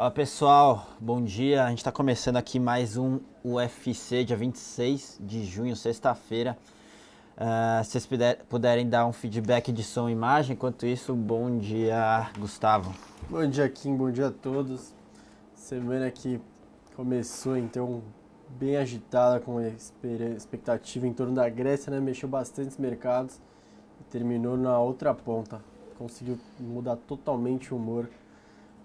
Olá pessoal, bom dia. A gente está começando aqui mais um UFC, dia 26 de junho, sexta-feira. Uh, se vocês puder, puderem dar um feedback de som e imagem, enquanto isso, bom dia, Gustavo. Bom dia, Kim, bom dia a todos. Semana que começou, então, bem agitada, com expectativa em torno da Grécia, né? Mexeu bastante os mercados e terminou na outra ponta. Conseguiu mudar totalmente o humor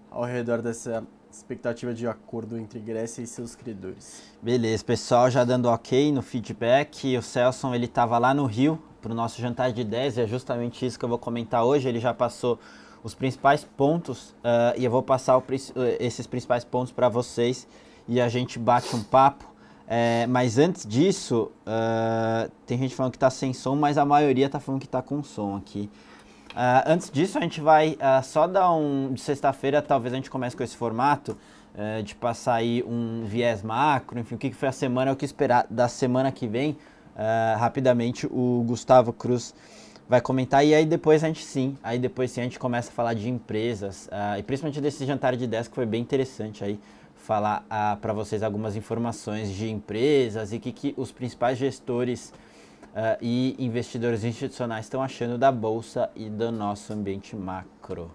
ao redor dessa expectativa de acordo entre Grécia e seus credores. Beleza, pessoal, já dando ok no feedback. O Celson ele estava lá no Rio para o nosso jantar de 10 e é justamente isso que eu vou comentar hoje. Ele já passou os principais pontos uh, e eu vou passar o, eh, esses principais pontos para vocês e a gente bate um papo. É, mas antes disso, uh, tem gente falando que está sem som, mas a maioria está falando que está com som aqui. Uh, antes disso, a gente vai uh, só dar um. De sexta-feira, talvez a gente comece com esse formato uh, de passar aí um viés macro, enfim, o que, foi a semana, o que esperar da semana que vem. Ah, rapidamente, o Gustavo Cruz vai comentar e aí depois a gente sim, aí depois sim a gente começa a falar de empresas e principalmente desse jantar de ideias que foi bem interessante aí falar para vocês algumas informações de empresas e que, que os principais gestores uh, e investidores institucionais estão achando da bolsa e do nosso ambiente macro.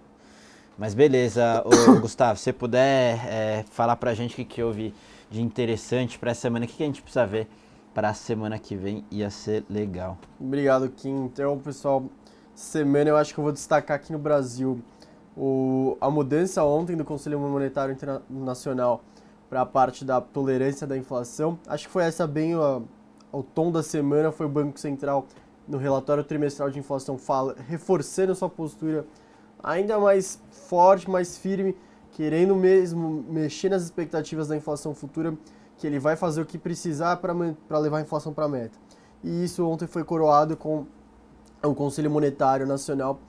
Mas beleza, ô, Gustavo, se puder é, falar para a gente o que, que houve de interessante para essa semana, o que, que a gente precisa ver para a semana que vem, ia ser legal. Obrigado, Kim. Então, pessoal, semana eu acho que eu vou destacar aqui no Brasil o, a mudança ontem do Conselho Monetário Internacional para a parte da tolerância da inflação. Acho que foi essa bem a, o tom da semana foi o Banco Central no relatório trimestral de inflação fala, reforçando sua postura ainda mais forte, mais firme, querendo mesmo mexer nas expectativas da inflação futura, que ele vai fazer o que precisar para levar a inflação para a meta. E isso ontem foi coroado com o Conselho Monetário Nacional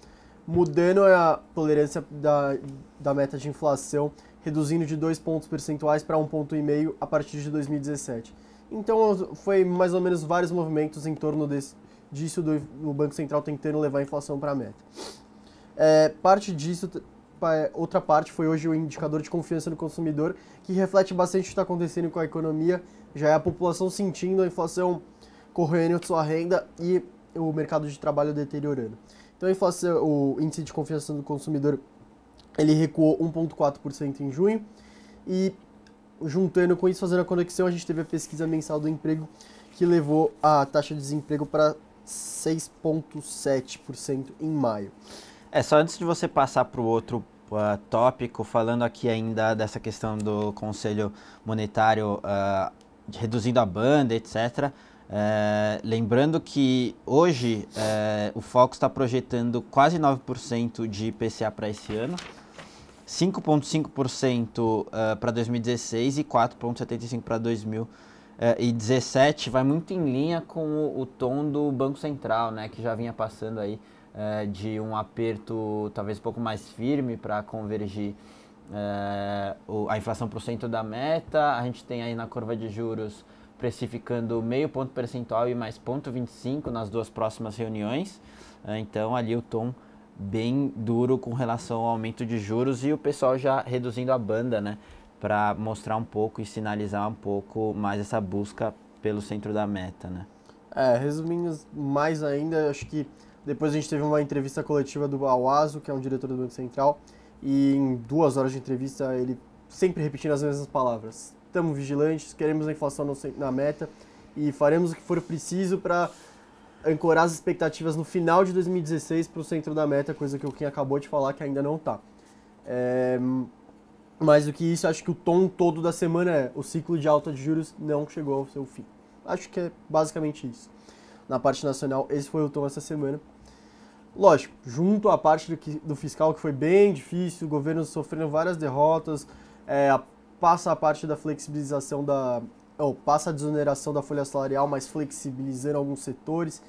mudando a tolerância da, da meta de inflação, reduzindo de 2 pontos percentuais para 1,5 a partir de 2017. Então foi mais ou menos vários movimentos em torno desse, disso do, do Banco Central tentando levar a inflação para a meta. É, parte disso, outra parte foi hoje o indicador de confiança no consumidor, que reflete bastante o que está acontecendo com a economia, já é a população sentindo a inflação correndo de sua renda e o mercado de trabalho deteriorando. Então a inflação, o índice de confiança do consumidor ele recuou 1,4% em junho e juntando com isso, fazendo a conexão, a gente teve a pesquisa mensal do emprego que levou a taxa de desemprego para 6,7% em maio. É, só antes de você passar para o outro uh, tópico, falando aqui ainda dessa questão do Conselho Monetário uh, reduzindo a banda, etc. Eh, lembrando que hoje eh, o foco está projetando quase 9% de IPCA para esse ano. 5,5% para 2016 e 4,75% para 2017, vai muito em linha com o, tom do Banco Central, né, que já vinha passando aí ah, de um aperto talvez um pouco mais firme para convergir ah, a inflação para o centro da meta. A gente tem aí na curva de juros precificando meio ponto percentual e mais 0,25 nas duas próximas reuniões. Ah, então ali o tom bem duro com relação ao aumento de juros e o pessoal já reduzindo a banda, né? Para mostrar um pouco e sinalizar um pouco mais essa busca pelo centro da meta, né? É, resumindo mais ainda, acho que depois a gente teve uma entrevista coletiva do Awazo, que é um diretor do Banco Central, e em duas horas de entrevista ele sempre repetindo as mesmas palavras. Estamos vigilantes, queremos a inflação na meta e faremos o que for preciso para ancorar as expectativas no final de 2016 para o centro da meta, coisa que o Kim acabou de falar que ainda não está. É, mais do que isso, acho que o tom todo da semana é o ciclo de alta de juros não chegou ao seu fim. Acho que é basicamente isso. Na parte nacional, esse foi o tom essa semana. Lógico, junto à parte do, que, do fiscal, que foi bem difícil, o governo sofrendo várias derrotas, é, passa a parte da flexibilização da ou passa a desoneração da folha salarial, mas flexibilizando alguns setores.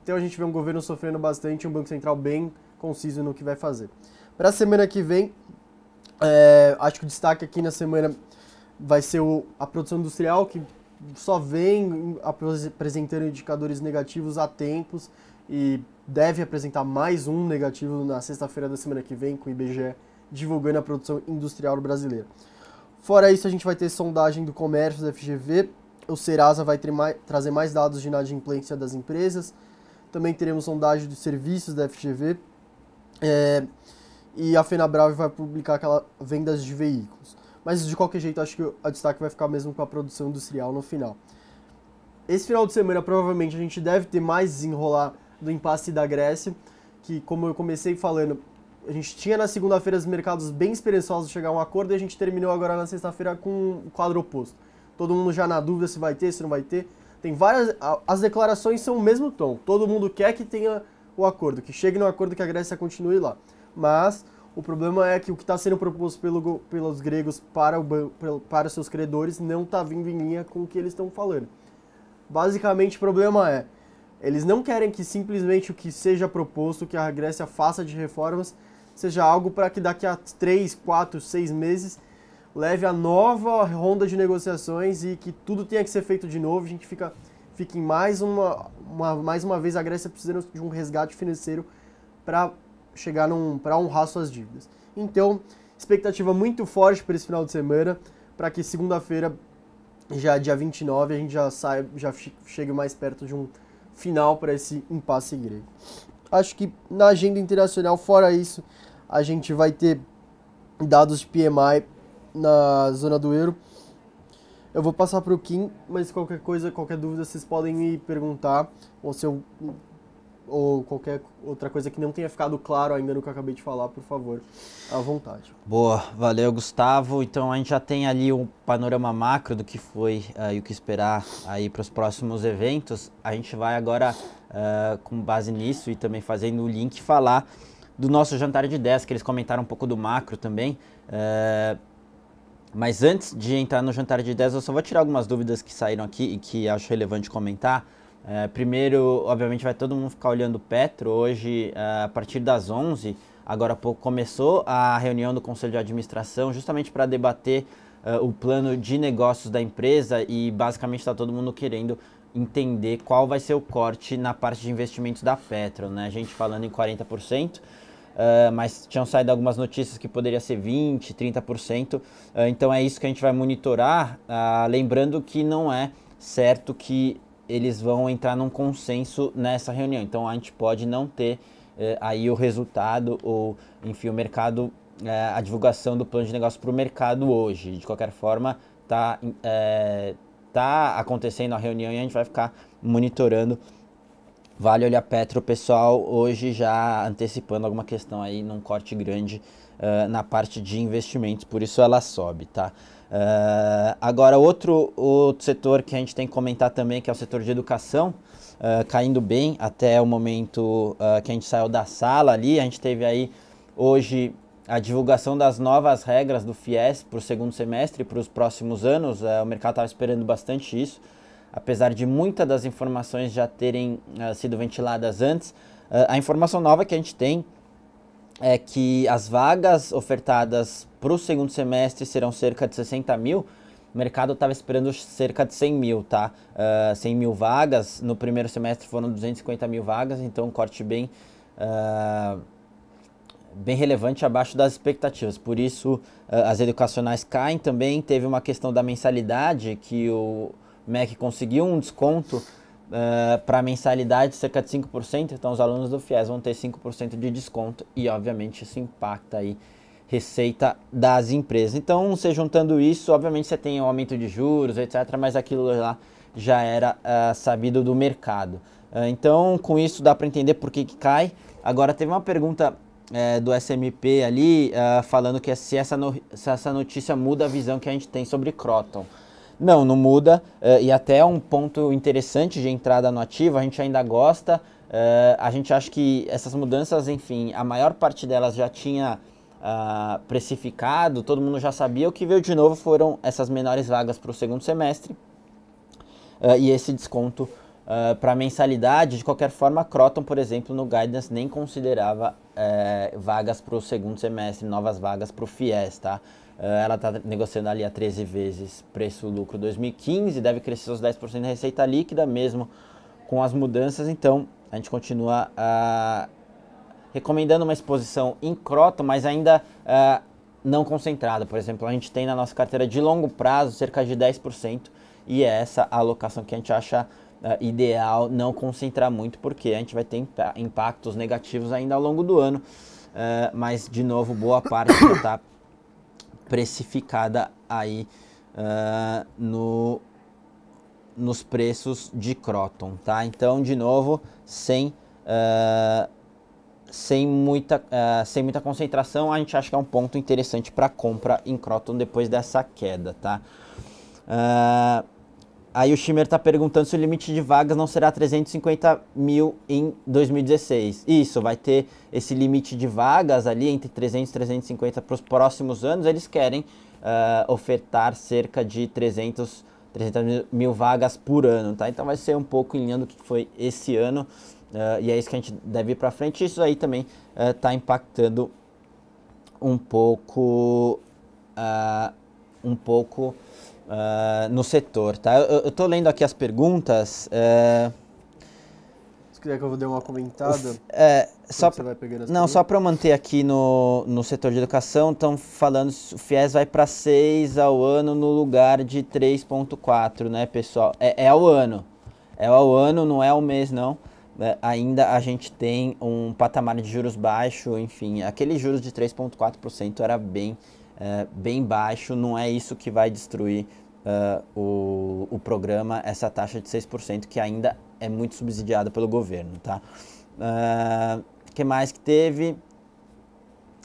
Então a gente vê um governo sofrendo bastante um Banco Central bem conciso no que vai fazer. Para a semana que vem, é, acho que o destaque aqui na semana vai ser o, a produção industrial, que só vem apresentando indicadores negativos há tempos e deve apresentar mais um negativo na sexta-feira da semana que vem, com o IBGE divulgando a produção industrial brasileira. Fora isso, a gente vai ter sondagem do comércio da FGV, o Serasa vai mais, trazer mais dados de inadimplência das empresas, também teremos sondagem dos serviços da FGV é, e a FenaBrave vai publicar aquela vendas de veículos. Mas de qualquer jeito, acho que a destaque vai ficar mesmo com a produção industrial no final. Esse final de semana, provavelmente, a gente deve ter mais desenrolar do impasse da Grécia, que, como eu comecei falando, a gente tinha na segunda-feira os mercados bem esperançosos de chegar a um acordo e a gente terminou agora na sexta-feira com o um quadro oposto. Todo mundo já na dúvida se vai ter, se não vai ter. Tem várias. As declarações são o mesmo tom. Todo mundo quer que tenha o acordo, que chegue no acordo que a Grécia continue lá. Mas o problema é que o que está sendo proposto pelo, pelos gregos para, o, para os seus credores não está vindo em linha com o que eles estão falando. Basicamente, o problema é. Eles não querem que simplesmente o que seja proposto, que a Grécia faça de reformas, seja algo para que daqui a 3, 4, 6 meses leve a nova ronda de negociações e que tudo tenha que ser feito de novo. A gente fica, fica em mais uma, uma mais uma vez a Grécia precisando de um resgate financeiro para chegar num para honrar suas dívidas. Então, expectativa muito forte para esse final de semana, para que segunda-feira, já dia 29, a gente já saia, já chegue mais perto de um final para esse impasse grego. Acho que na agenda internacional, fora isso, a gente vai ter dados de PMI na zona do euro. Eu vou passar para o Kim, mas qualquer coisa, qualquer dúvida, vocês podem me perguntar, ou se eu ou qualquer outra coisa que não tenha ficado claro ainda no que eu acabei de falar, por favor, à vontade. Boa, valeu Gustavo. Então a gente já tem ali um panorama macro do que foi uh, e o que esperar aí para os próximos eventos. A gente vai agora, uh, com base nisso e também fazendo o link, falar do nosso jantar de 10, que eles comentaram um pouco do macro também. Uh, mas antes de entrar no jantar de 10, eu só vou tirar algumas dúvidas que saíram aqui e que acho relevante comentar. É, primeiro, obviamente, vai todo mundo ficar olhando o Petro. Hoje, é, a partir das 11, agora há pouco, começou a reunião do Conselho de Administração, justamente para debater é, o plano de negócios da empresa e, basicamente, está todo mundo querendo entender qual vai ser o corte na parte de investimentos da Petro. Né? A gente falando em 40%. Uh, mas tinham saído algumas notícias que poderia ser 20%, 30%. Uh, então é isso que a gente vai monitorar, uh, lembrando que não é certo que eles vão entrar num consenso nessa reunião. Então a gente pode não ter eh, aí o resultado ou, enfim, o mercado, eh, a divulgação do plano de negócio para o mercado hoje. De qualquer forma, tá, eh, tá acontecendo a reunião e a gente vai ficar monitorando. Vale olhar Petro, pessoal, hoje já antecipando alguma questão aí num corte grande eh, na parte de investimentos, por isso ela sobe, tá? Uh, agora, outro, outro setor que a gente tem que comentar também, que é o setor de educação, uh, caindo bem até o momento uh, que a gente saiu da sala ali. A gente teve aí hoje a divulgação das novas regras do FIES para o segundo semestre, para os próximos anos. o mercado estava esperando bastante isso, apesar de muitas das informações já terem sido ventiladas antes. a informação nova que a gente tem é que as vagas ofertadas para o segundo semestre serão cerca de 60 mil. O mercado estava esperando cerca de 100 mil, tá? Uh, ah, 100 mil vagas. No primeiro semestre foram 250 mil vagas, então um corte bem, uh, bem relevante abaixo das expectativas. Por isso, uh, as educacionais caem também. Teve uma questão da mensalidade que o MEC conseguiu um desconto. Uh, para mensalidade cerca de 5%, então os alunos do FIES vão ter 5% de desconto e obviamente isso impacta aí receita das empresas. Então, você juntando isso, obviamente você tem o um aumento de juros, etc., mas aquilo lá já era uh, sabido do mercado. Uh, então, com isso dá para entender por que, que cai. Agora, teve uma pergunta é, do SMP ali, uh, falando que é se essa, no, se essa notícia muda a visão que a gente tem sobre Croton. Não, não muda, uh, e até é um ponto interessante de entrada no ativo, a gente ainda gosta, uh, a gente acha que essas mudanças, enfim, a maior parte delas já tinha uh, precificado, todo mundo já sabia. O que veio de novo foram essas menores vagas para o segundo semestre uh, e esse desconto uh, ah, para mensalidade. De qualquer forma, a Croton, por exemplo, no guidance nem considerava eh, vagas para o segundo semestre, novas vagas para o FIES, tá? ela está negociando ali a 13 vezes preço-lucro 2015, deve crescer os 10% da receita líquida mesmo com as mudanças, então a gente continua a recomendando uma exposição em croto, mas ainda uh, não concentrada. Por exemplo, a gente tem na nossa carteira de longo prazo cerca de 10% e é essa a alocação que a gente acha uh, ideal não concentrar muito, porque a gente vai ter impactos negativos ainda ao longo do ano. Uh, mas, de novo, boa parte já está precificada aí uh, no, nos preços de Croton, tá? Então, de novo, sem uh, sem muita, uh, sem muita concentração, a gente acha que é um ponto interessante para compra em Croton depois dessa queda, tá? Uh, aí o Shimmer está perguntando se o limite de vagas não será 350 mil em 2016. Isso, vai ter esse limite de vagas ali entre 300 e 350 para os próximos anos. Eles querem uh, ofertar cerca de 300, 300 mil vagas por ano, tá? Então vai ser um pouco em linha do que foi esse ano. Uh, e é isso que a gente deve ir para frente. Isso aí também está ah, uh, impactando um pouco, uh, um pouco no setor, tá? Eu, estou lendo aqui as perguntas. Se quiser que eu vou dar uma comentada, é, só você vai pegando as Não, só para eu manter aqui no, no setor de educação, estão falando que o FIES vai para 6 ao ano no lugar de 3.4, né, pessoal? É, é ao ano. É ao ano, não é ao mês, não. É, ainda a gente tem um patamar de juros baixo, enfim, aquele juros de 3,4% era bem, é, bem baixo, não é isso que vai destruir uh, o, o programa, essa taxa de 6% que ainda é muito subsidiada pelo governo, tá? O é, uh, que mais que teve?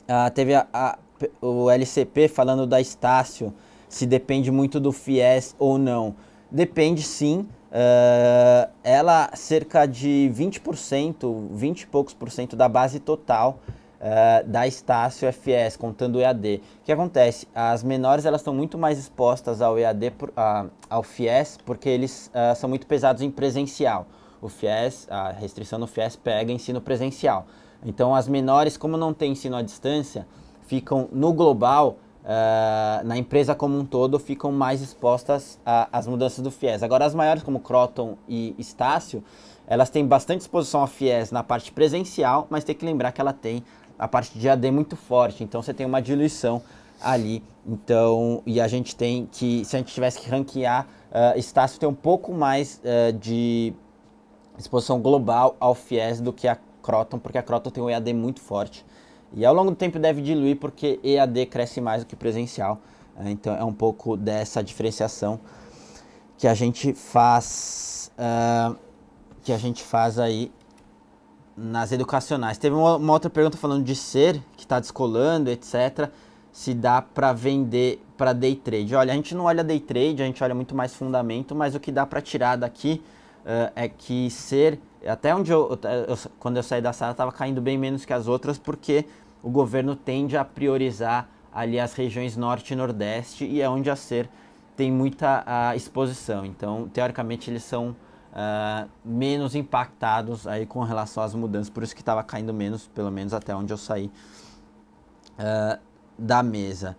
Uh, teve a, a, o LCP falando da Estácio, se depende muito do FIES ou não. Depende sim, Uh, ela cerca de 20%, 20 e poucos por cento da base total uh, da Estácio FS, contando o EAD. O que acontece? As menores elas estão muito mais expostas ao EAD, por, uh, ao FIES, porque eles ah, são muito pesados em presencial. O FIES, a restrição no FIES pega ensino presencial. Então as menores, como não tem ensino à distância, ficam no global uh, na empresa como um todo ficam mais expostas às mudanças do FIES. Agora, as maiores, como Croton e Estácio, elas têm bastante exposição a FIES na parte presencial, mas tem que lembrar que ela tem a parte de AD muito forte, então você tem uma diluição ali. Então, e a gente tem que, se a gente tivesse que ranquear, uh, Estácio tem um pouco mais uh, de exposição global ao FIES do que a Croton, porque a Croton tem um EAD muito forte. E ao longo do tempo deve diluir porque EAD cresce mais do que presencial. Né? Então é um pouco dessa diferenciação que a gente faz uh, que a gente faz aí nas educacionais. Teve uma, uma outra pergunta falando de ser que está descolando, etc. Se dá para vender para day trade. Olha, a gente não olha day trade, a gente olha muito mais fundamento, mas o que dá para tirar daqui uh, é que ser até onde eu, eu, quando eu saí da sala estava caindo bem menos que as outras porque o governo tende a priorizar ali as regiões norte e nordeste e é onde a SER tem muita a, exposição. Então, teoricamente, eles são Uh, menos impactados aí com relação às mudanças, por isso que estava caindo menos, pelo menos até onde eu saí uh, da mesa.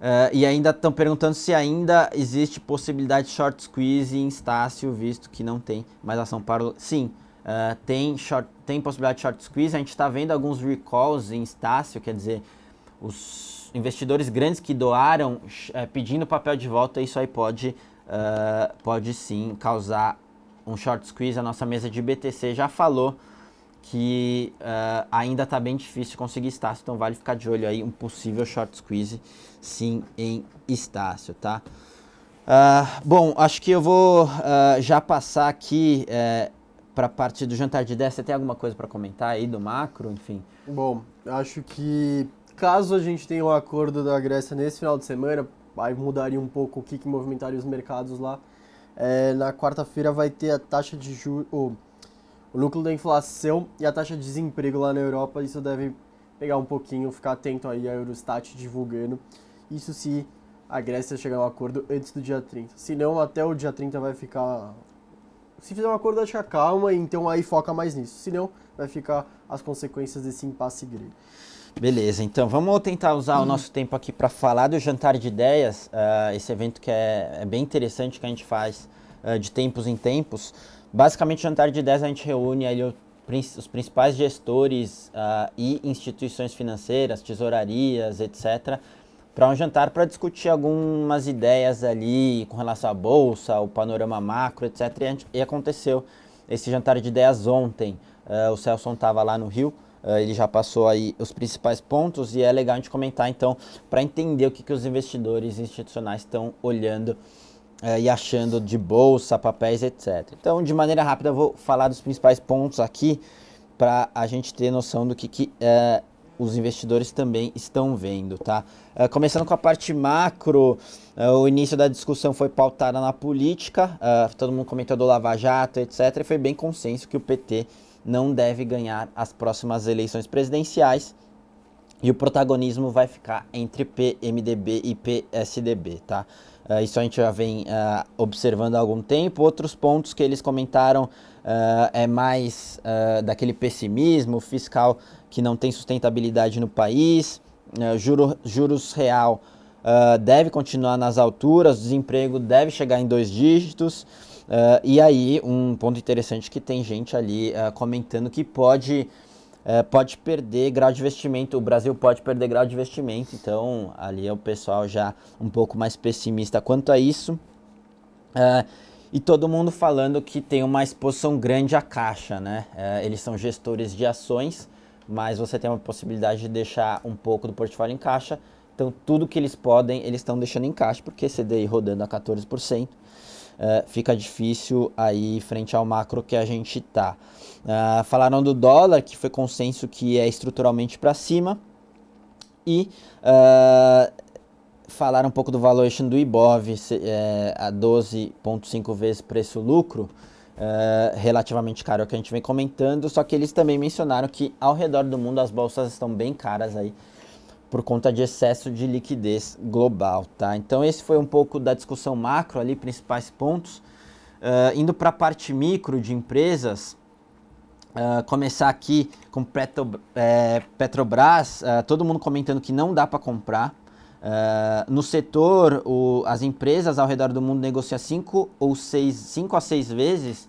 Uh, e ainda estão perguntando se ainda existe possibilidade de short squeeze em Estácio, visto que não tem mais ação para... Sim, Uh, tem, short, tem possibilidade de short squeeze, a gente está vendo alguns recalls em estácio, quer dizer, os investidores grandes que doaram uh, pedindo papel de volta, isso aí pode, uh, pode sim causar um short squeeze. A nossa mesa de BTC já falou que uh, ainda está bem difícil conseguir Estácio, então vale ficar de olho aí um possível short squeeze sim em Estácio, tá? Uh, bom, acho que eu vou uh, já passar aqui eh, para a parte do jantar de ideia, você tem alguma coisa para comentar aí do macro, enfim? Bom, acho que caso a gente tenha o um acordo da Grécia nesse final de semana, aí mudaria um pouco o que, que movimentaria os mercados lá. É, na quarta-feira vai ter a taxa de juros, o, o núcleo da inflação e a taxa de desemprego lá na Europa. Isso deve pegar um pouquinho, ficar atento aí a Eurostat divulgando. Isso se a Grécia chegar a um acordo antes do dia 30. Se não, até o dia 30 vai ficar se fizer um acordo, acha que calma, então aí foca mais nisso. Senão, vai ficar as consequências desse impasse grande. Beleza, então vamos tentar usar uhum. o nosso tempo aqui para falar do Jantar de Ideias, uh, esse evento que é, é, bem interessante que a gente faz uh, de tempos em tempos. Basicamente, Jantar de Ideias a gente reúne ali o, os principais gestores uh, e instituições financeiras, tesourarias, etc., para um jantar para discutir algumas ideias ali com relação à bolsa, o panorama macro, etc. E, gente, e aconteceu esse jantar de ideias ontem. Uh, o Celson estava lá no Rio, uh, ele já passou aí os principais pontos e é legal a gente comentar então para entender o que, que os investidores institucionais estão olhando uh, e achando de bolsa, papéis, etc. Então, de maneira rápida, eu vou falar dos principais pontos aqui para a gente ter noção do que, que os investidores também estão vendo, tá? Eh, começando com a parte macro, eh, o início da discussão foi pautada na política, eh, todo mundo comentou do Lava Jato, etc. E foi bem consenso que o PT não deve ganhar as próximas eleições presidenciais e o protagonismo vai ficar entre PMDB e PSDB, tá? Uh, isso a gente já vem uh, observando há algum tempo. Outros pontos que eles comentaram uh, é mais daquele pessimismo fiscal que não tem sustentabilidade no país, uh, juro, juros real uh, deve continuar nas alturas, desemprego deve chegar em dois dígitos. Uh, e aí, um ponto interessante que tem gente ali ah, comentando que pode, eh, pode perder grau de investimento, o Brasil pode perder grau de investimento, então ali é o pessoal já um pouco mais pessimista quanto a isso e todo mundo falando que tem uma exposição grande à caixa, né? Eh, eles são gestores de ações mas você tem uma possibilidade de deixar um pouco do portfólio em caixa. Então, tudo que eles podem, eles estão deixando em caixa, porque CDI rodando a 14%. Uh, eh, fica difícil aí frente ao macro que a gente está. Uh, ah, falaram do dólar, que foi consenso que é estruturalmente para cima, e uh, falaram um pouco do valuation do IBOV, se, é, a 12,5 vezes preço-lucro. Ah, relativamente caro, é o que a gente vem comentando, só que eles também mencionaram que ao redor do mundo as bolsas estão bem caras aí por conta de excesso de liquidez global, tá? Então esse foi um pouco da discussão macro ali, principais pontos. Uh, indo para a parte micro de empresas, Uh, começar aqui com Petro, é, Petrobras, uh, todo mundo comentando que não dá para comprar. Uh, no setor, o, as empresas ao redor do mundo negociam 5 ou 6, 5 a 6 vezes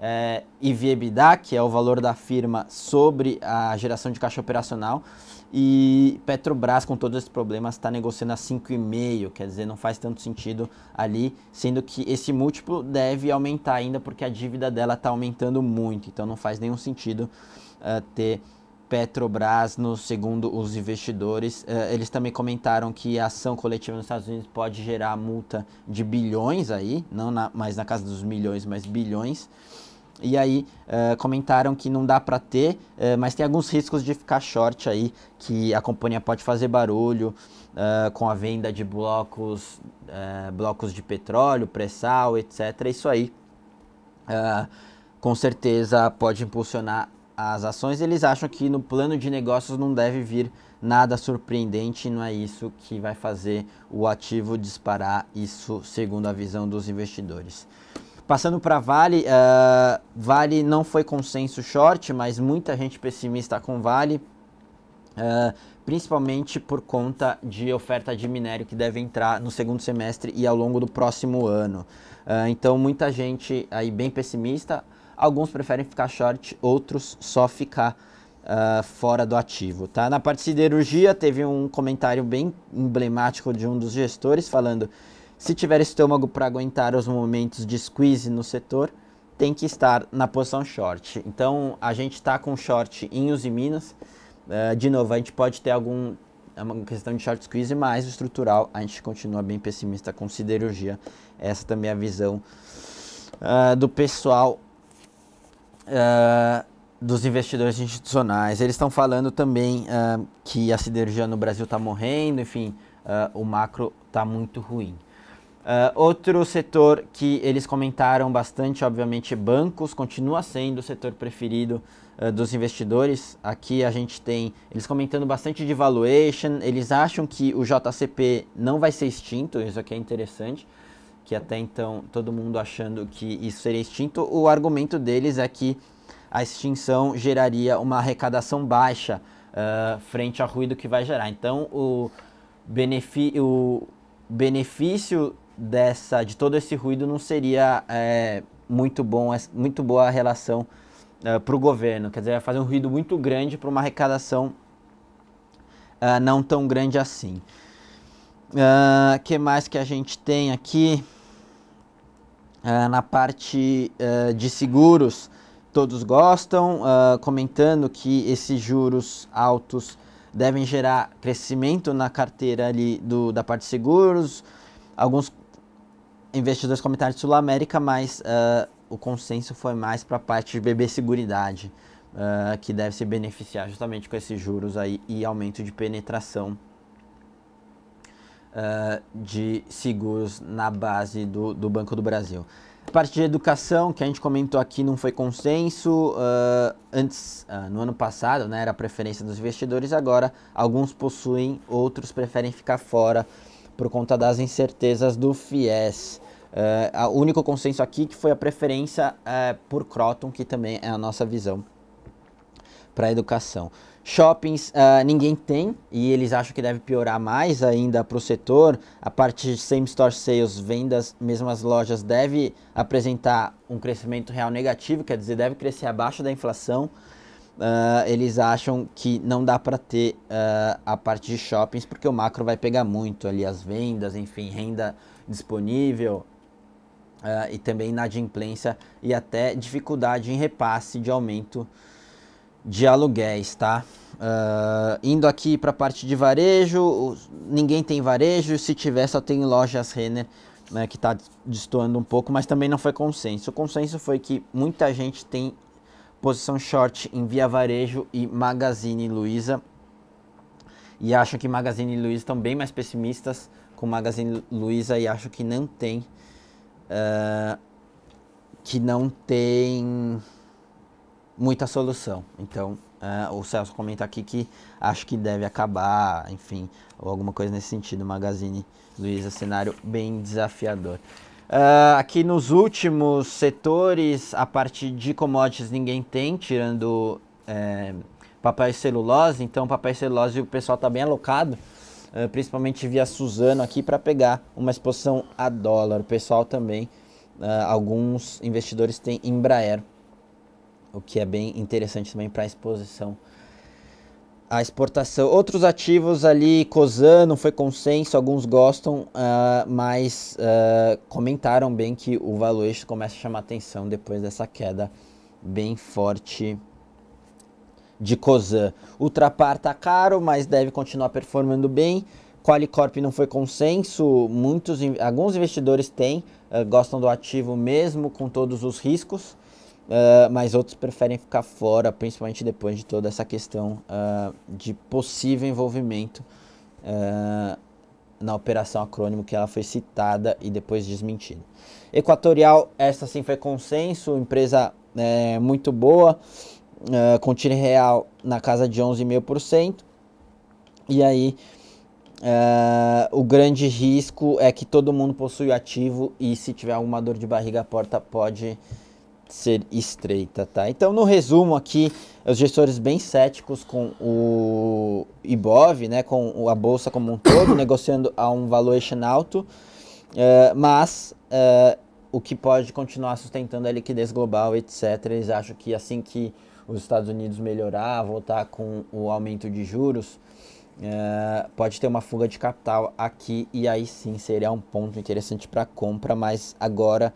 é, IVEBIDA, que é o valor da firma sobre a geração de caixa operacional, e Petrobras, com todos esses problemas, está negociando a 5,5, quer dizer, não faz tanto sentido ali, sendo que esse múltiplo deve aumentar ainda porque a dívida dela está aumentando muito, então não faz nenhum sentido é, ter Petrobras, no, segundo os investidores, é, eles também comentaram que a ação coletiva nos Estados Unidos pode gerar multa de bilhões aí, não na, mais na casa dos milhões, mas bilhões e aí uh, comentaram que não dá para ter, uh, mas tem alguns riscos de ficar short aí, que a companhia pode fazer barulho uh, com a venda de blocos, blocos de petróleo, pré-sal, etc. Isso aí com certeza pode impulsionar as ações. Eles acham que no plano de negócios não deve vir nada surpreendente, não é isso que vai fazer o ativo disparar, isso segundo a visão dos investidores. Passando para Vale, uh, Vale não foi consenso short, mas muita gente pessimista com Vale, uh, principalmente por conta de oferta de minério que deve entrar no segundo semestre e ao longo do próximo ano. Uh, então muita gente aí bem pessimista, alguns preferem ficar short, outros só ficar Uh, fora do ativo. Tá? Na parte de siderurgia, teve um comentário bem emblemático de um dos gestores falando se tiver estômago para aguentar os momentos de squeeze no setor, tem que estar na posição short. Então a gente está com short em e Minas. Uh, de novo, a gente pode ter algum é uma questão de short squeeze, mas estrutural a gente continua bem pessimista com siderurgia. Essa também é a visão uh, do pessoal uh, dos investidores institucionais. Eles estão falando também que a siderurgia no Brasil está morrendo, enfim, o macro está muito ruim. Uh, outro setor que eles comentaram bastante, obviamente, bancos, continua sendo o setor preferido uh, dos investidores. Aqui a gente tem eles comentando bastante de valuation, eles acham que o JCP não vai ser extinto, isso aqui é interessante, que até então todo mundo achando que isso seria extinto. O argumento deles é que a extinção geraria uma arrecadação baixa uh, frente ao ruído que vai gerar. Então o benefício benefício dessa, de todo esse ruído não seria é, muito bom, é, muito boa a relação é, para o governo. Quer dizer, vai fazer um ruído muito grande para uma arrecadação é, não tão grande assim. O uh, que mais que a gente tem aqui? na parte de seguros, todos gostam, comentando que esses juros altos devem gerar crescimento na carteira ali do, da parte de seguros. Alguns investidores comentários de Sul-América, mas uh, o consenso foi mais para a parte de BB Seguridade, uh, que deve se beneficiar justamente com esses juros aí e aumento de penetração uh, de seguros na base do, do Banco do Brasil. parte de educação, que a gente comentou aqui, não foi consenso. Uh, antes, uh, no ano passado, né, era a preferência dos investidores, agora alguns possuem, outros preferem ficar fora por conta das incertezas do FIES. Uh, o único consenso aqui que foi a preferência uh, por Croton, que também é a nossa visão para a educação. Shoppings uh, ninguém tem e eles acham que deve piorar mais ainda para o setor. A parte de same-store sales, vendas, mesmas lojas, deve apresentar um crescimento real negativo, quer dizer, deve crescer abaixo da inflação. Uh, eles acham que não dá para ter uh, a parte de shoppings porque o macro vai pegar muito ali as vendas, enfim, renda disponível uh, e também inadimplência e até dificuldade em repasse de aumento de aluguéis, tá? indo aqui para a parte de varejo, ninguém tem varejo, se tiver só tem lojas Renner né, que está destoando um pouco, mas também não foi consenso. O consenso foi que muita gente tem posição short em Via Varejo e Magazine Luiza. E acham que Magazine Luiza estão bem mais pessimistas com Magazine Luiza e acho que não tem. Uh, que não tem muita solução. Então, uh, o Celso comenta aqui que acho que deve acabar, enfim, ou alguma coisa nesse sentido. Magazine Luiza, cenário bem desafiador. Uh, aqui nos últimos setores, a parte de commodities ninguém tem, tirando é, papel e celulose. Então, papel e celulose o pessoal está bem alocado, uh, principalmente via Suzano aqui, para pegar uma exposição a dólar. O pessoal também, uh, alguns investidores têm Embraer, o que é bem interessante também para a exposição a exportação. Outros ativos ali, COSAN não foi consenso, alguns gostam, uh, mas uh, comentaram bem que o valuation começa a chamar atenção depois dessa queda bem forte de COSAN. Ultrapar tá caro, mas deve continuar performando bem. Qualicorp não foi consenso, muitos, alguns investidores têm, uh, gostam do ativo mesmo com todos os riscos. Uh, mas outros preferem ficar fora, principalmente depois de toda essa questão uh, de possível envolvimento uh, na Operação Acrônimo, que ela foi citada e depois desmentida. Equatorial, essa sim foi consenso, empresa é, muito boa, com tiro real na casa de 11,5%. E aí, Uh, o grande risco é que todo mundo possui ativo e se tiver alguma dor de barriga, a porta pode ser estreita, tá? Então, no resumo aqui, os gestores bem céticos com o IBOV, né, com a bolsa como um todo, negociando a um valuation alto, uh, mas uh, o que pode continuar sustentando a liquidez global, etc. Eles acham que assim que os Estados Unidos melhorar, voltar com o aumento de juros, uh, pode ter uma fuga de capital aqui e aí sim seria um ponto interessante para compra, mas agora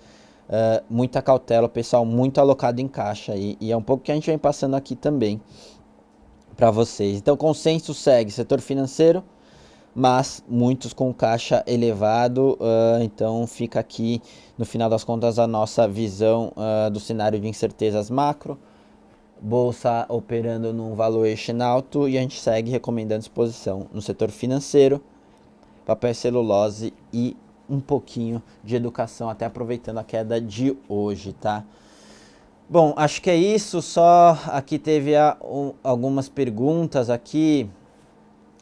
uh, muita cautela, o pessoal muito alocado em caixa. E, e é um pouco que a gente vem passando aqui também para vocês. Então, consenso segue setor financeiro, mas muitos com caixa elevado. Uh, então, fica aqui, no final das contas, a nossa visão uh, do cenário de incertezas macro. Bolsa operando num valuation alto e a gente segue recomendando exposição no setor financeiro, papel celulose e um pouquinho de educação, até aproveitando a queda de hoje, tá? Bom, acho que é isso. Só aqui teve a, um, algumas perguntas aqui.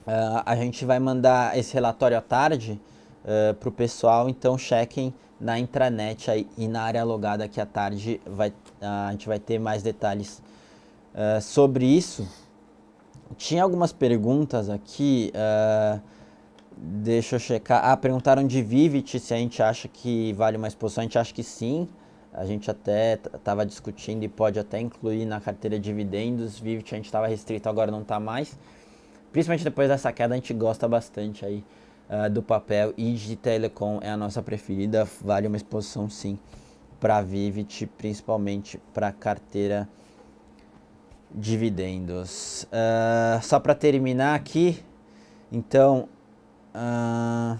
Uh, a gente vai mandar esse relatório à tarde uh, ah, para o pessoal, então chequem na intranet aí, e na área logada que à tarde vai, uh, a gente vai ter mais detalhes ah, sobre isso. Tinha algumas perguntas aqui. Uh, Deixa eu checar. Ah, perguntaram de Vivit se a gente acha que vale uma exposição. A gente acha que sim. A gente até estava discutindo e pode até incluir na carteira de dividendos. Vivit a gente estava restrito, agora não está mais. Principalmente depois dessa queda, a gente gosta bastante aí uh, do papel. E de Telecom é a nossa preferida. Vale uma exposição sim para Vivit, principalmente para carteira dividendos. Uh, só para terminar aqui, então ah,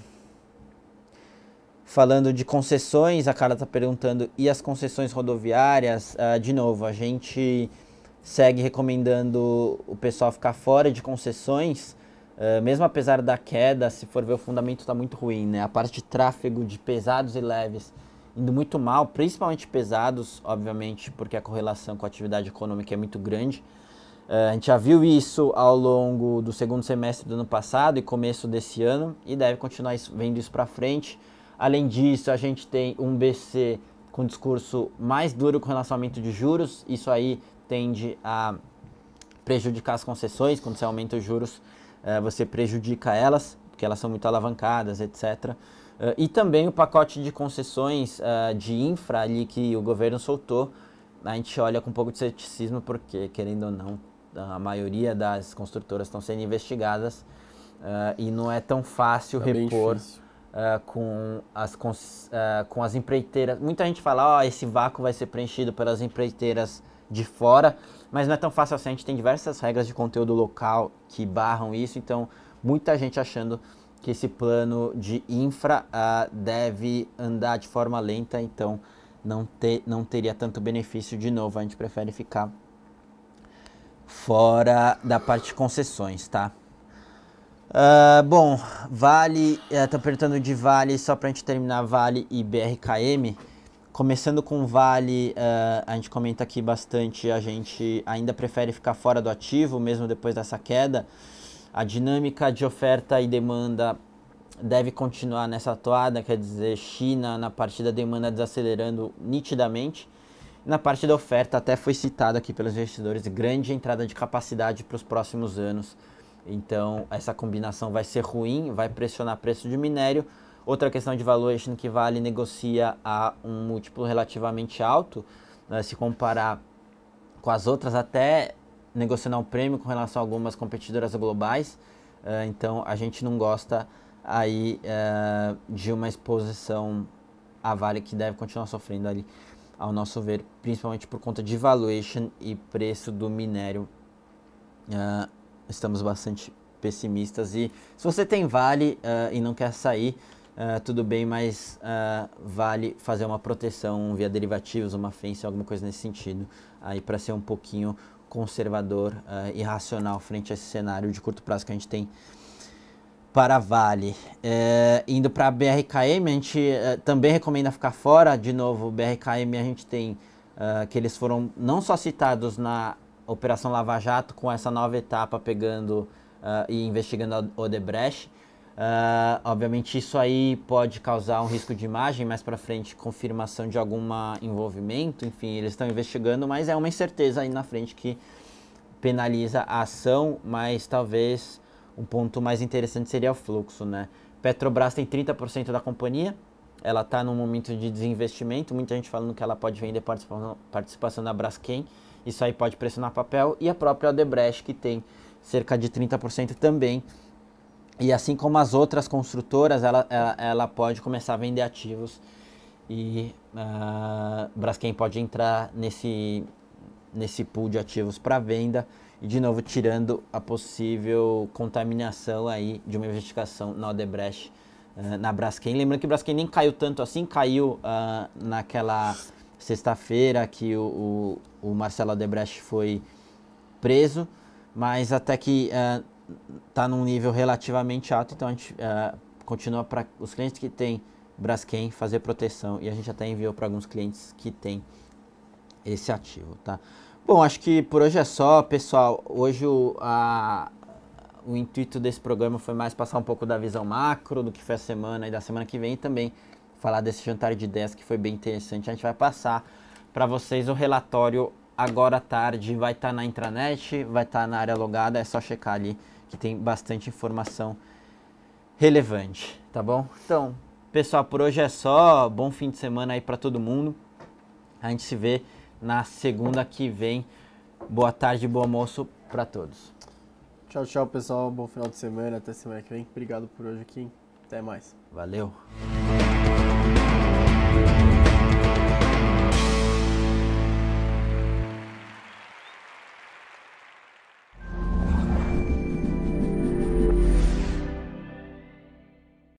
falando de concessões, a cara está perguntando, e as concessões rodoviárias? Ah, de novo, a gente segue recomendando o pessoal ficar fora de concessões, uh, mesmo apesar da queda, se for ver o fundamento está muito ruim, né? A parte de tráfego de pesados e leves indo muito mal, principalmente pesados, obviamente, porque a correlação com a atividade econômica é muito grande. Eh, a gente já viu isso ao longo do segundo semestre do ano passado e começo desse ano e deve continuar vendo isso para frente. Além disso, a gente tem um BC com discurso mais duro com relação ao aumento de juros. Isso aí tende a prejudicar as concessões. Quando você aumenta os juros, eh, você prejudica elas, porque elas são muito alavancadas, etc. Eh, e também o pacote de concessões de infra ali que o governo soltou. A gente olha com um pouco de ceticismo, porque, querendo ou não, a maioria das construtoras estão sendo investigadas uh, e não é tão fácil tá repor uh, com, as, com, uh, ah, com as empreiteiras. Muita gente fala, ó, oh, esse vácuo vai ser preenchido pelas empreiteiras de fora, mas não é tão fácil assim. A gente tem diversas regras de conteúdo local que barram isso, então muita gente achando que esse plano de infra deve andar de forma lenta, então não, ter, não teria tanto benefício de novo. A gente prefere ficar fora da parte de concessões, tá? Uh, bom, Vale, estou eh, perguntando de Vale, só para a gente terminar Vale e BRKM. Começando com Vale, uh, a gente comenta aqui bastante, a gente ainda prefere ficar fora do ativo, mesmo depois dessa queda. A dinâmica de oferta e demanda deve continuar nessa toada, quer dizer, China na parte da demanda desacelerando nitidamente. Na parte da oferta, até foi citado aqui pelos investidores grande entrada de capacidade para os próximos anos. Então, essa combinação vai ser ruim, vai pressionar preço de minério. Outra questão de valuation que Vale negocia a um múltiplo relativamente alto, né, se comparar com as outras, até negociando um prêmio com relação a algumas competidoras globais. Uh, então, a gente não gosta aí uh, de uma exposição a Vale que deve continuar sofrendo ali ao nosso ver, principalmente por conta de valuation e preço do minério. Uh, estamos bastante pessimistas e se você tem Vale uh, e não quer sair, uh, tudo bem, mas vale fazer uma proteção via derivativos, uma fence, alguma coisa nesse sentido, aí para ser um pouquinho conservador e racional frente a esse cenário de curto prazo que a gente tem para a Vale. É, indo para a BRKM, a gente é, também recomenda ficar fora. De novo, BRKM a gente tem é, que eles foram não só citados na Operação Lava Jato, com essa nova etapa pegando é, e investigando a Odebrecht. É, obviamente isso aí pode causar um risco de imagem mais para frente, confirmação de algum envolvimento, enfim, eles estão investigando, mas é uma incerteza aí na frente que penaliza a ação, mas talvez um ponto mais interessante seria o fluxo, né? Petrobras tem 30% da companhia, ela está num momento de desinvestimento, muita gente falando que ela pode vender participação, da Braskem, isso aí pode pressionar papel, e a própria Odebrecht, que tem cerca de 30% também. E assim como as outras construtoras, ela, ela, ela pode começar a vender ativos e uh, Braskem pode entrar nesse, nesse pool de ativos para venda. E de novo, tirando a possível contaminação aí de uma investigação na Odebrecht, uh, na Braskem. Lembrando que Braskem nem caiu tanto assim, caiu uh, naquela sexta-feira que o, o, o, Marcelo Odebrecht foi preso, mas até que está ah, num nível relativamente alto, então a gente ah, continua para os clientes que têm Braskem fazer proteção e a gente até enviou para alguns clientes que têm esse ativo, tá? Bom, acho que por hoje é só, pessoal. Hoje o, a, o intuito desse programa foi mais passar um pouco da visão macro do que foi a semana e da semana que vem e também falar desse jantar de ideias que foi bem interessante. A gente vai passar para vocês o relatório agora à tarde. Vai estar tá na intranet, vai estar tá na área logada, é só checar ali que tem bastante informação relevante, tá bom? Então, pessoal, por hoje é só. Bom fim de semana aí para todo mundo. A gente se vê na segunda que vem. Boa tarde, bom almoço para todos. Tchau, tchau, pessoal. Bom final de semana. Até semana que vem. Obrigado por hoje aqui. Até mais. Valeu.